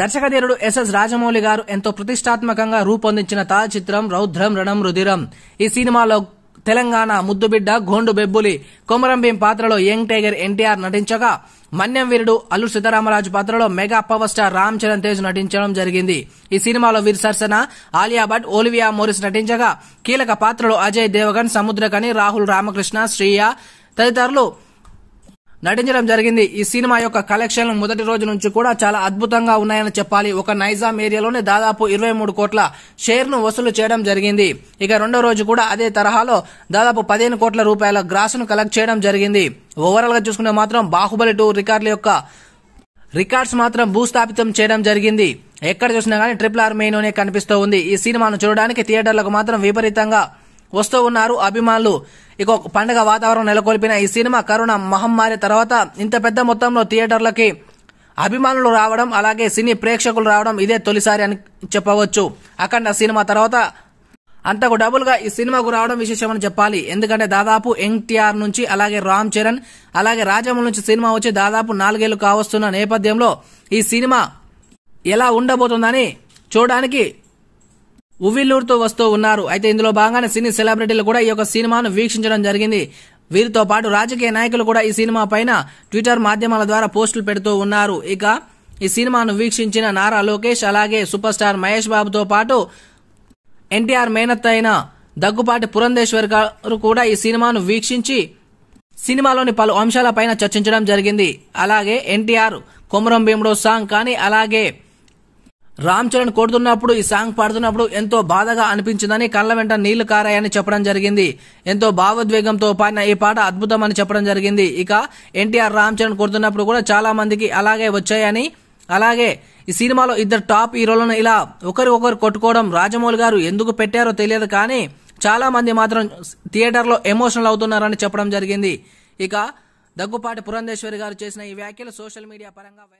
దర్శకధీరుడు SS Rajamouli గారు ఎంతో ప్రతిష్టాత్మకంగా రూపొందించిన తాల్ చిత్రం రౌద్రం రణం రుధిరం ఈ సినిమాలో తెలంగాణ ముద్దుబిడ్డ గోండు బెబ్బులి కొమరంభీం పాత్రలో యంగ్ టైగర్ ఎన్టీఆర్ నటించగా మన్యం వీరుడు అల్లు సీతారామరాజు పాత్రలో mega power star Ram Charan Tej నటించడం జరిగింది ఈ సినిమాలో వీరి సరసన ఆలియా భట్ ఓలివియా మోరిస్ నటించగా కీలక పాత్రలో అజయ్ దేవగన్ సముద్రకని రాహుల్ రామకృష్ణ శ్రీయ తదితరులు నటించడం జరిగింది ఈ సినిమా యొక్క కలెక్షన్లు మొదటి రోజు నుంచి కూడా చాలా అద్భుతంగా ఉన్నాయని చెప్పాలి ఒక నైజాం ఏరియాలోనే దాదాపు ఇరవై మూడు కోట్ల షేర్ ను వసూలు చేయడం జరిగింది ఇక రెండో రోజు కూడా అదే తరహాలో దాదాపు పదిహేను కోట్ల రూపాయల గ్రాస్ ను కలెక్ట్ చేయడం జరిగింది ఓవరాల్ గా చూసుకుంటే మాత్రం బాహుబలి టూ రికార్డుల యొక్క రికార్డ్స్ మాత్రం భూస్థాపితం చేయడం జరిగింది ఎక్కడ చూసినా కానీ ట్రిపుల్ ఆర్ మెయిన్లోనే కనిపిస్తూ ఉంది ఈ సినిమాను చూడడానికి థియేటర్లకు మాత్రం విపరీతంగా వస్తూ ఉన్నారు అభిమానులు ఇక పండగ వాతావరణం నెలకొల్పిన ఈ సినిమా కరోనా మహమ్మారి తర్వాత ఇంత పెద్ద మొత్తంలో థియేటర్లకి అభిమానులు రావడం అలాగే సినీ ప్రేక్షకులు రావడం ఇదే తొలిసారి అని చెప్పవచ్చు అఖండ సినిమా తర్వాత అంతకు డబుల్గా ఈ సినిమాకు రావడం విశేషమని చెప్పాలి ఎందుకంటే దాదాపు ఎన్టీఆర్ నుంచి అలాగే రామ్ చరణ్ అలాగే రాజమౌళి నుంచి సినిమా వచ్చి దాదాపు నాలుగేళ్లు కావస్తున్న నేపథ్యంలో ఈ సినిమా ఎలా ఉండబోతుందని చూడడానికి ఉవ్విల్లూరుతో వస్తూ ఉన్నారు అయితే ఇందులో భాగంగానే సినీ సెలబ్రిటీలు కూడా ఈ యొక్క సినిమాను వీక్షించడం జరిగింది వీరితో పాటు రాజకీయ నాయకులు కూడా ఈ సినిమా పైన ట్విట్టర్ మాధ్యమాల ద్వారా పోస్టులు పెడుతూ ఉన్నారు ఇక ఈ సినిమాను వీక్షించిన నారా లోకేష్ అలాగే సూపర్ స్టార్ మహేష్ బాబుతో పాటు ఎన్టీఆర్ మేనత్ అయిన దగ్గుపాటి పురంధేశ్వర్ గారు కూడా ఈ సినిమాను వీక్షించి సినిమాలోని పలు అంశాలపైన చర్చించడం జరిగింది అలాగే ఎన్టీఆర్ కొమరం భీముడో సాంగ్ కానీ అలాగే రామ్ చరణ్ కొడుతున్నప్పుడు ఈ సాంగ్ పాడుతున్నప్పుడు ఎంతో బాధగా అనిపించిందని కళ్ళ వెంట నీళ్లు కారాయని చెప్పడం జరిగింది ఎంతో భావోద్వేగంతో పాడిన ఈ పాట అద్భుతమని చెప్పడం జరిగింది ఇక ఎన్టీఆర్ రామ్ చరణ్ కొడుతున్నప్పుడు కూడా చాలా మందికి అలాగే వచ్చాయని అలాగే ఈ సినిమాలో ఇద్దరు టాప్ హీరోలను ఇలా ఒకరి ఒకరు కొట్టుకోవడం రాజమౌళి గారు ఎందుకు పెట్టారో తెలియదు కానీ చాలా మంది మాత్రం థియేటర్లో ఎమోషనల్ అవుతున్నారని చెప్పడం జరిగింది ఇక దగ్గుపాటి పురంధేశ్వరి గారు చేసిన ఈ వ్యాఖ్యలు సోషల్ మీడియా పరంగా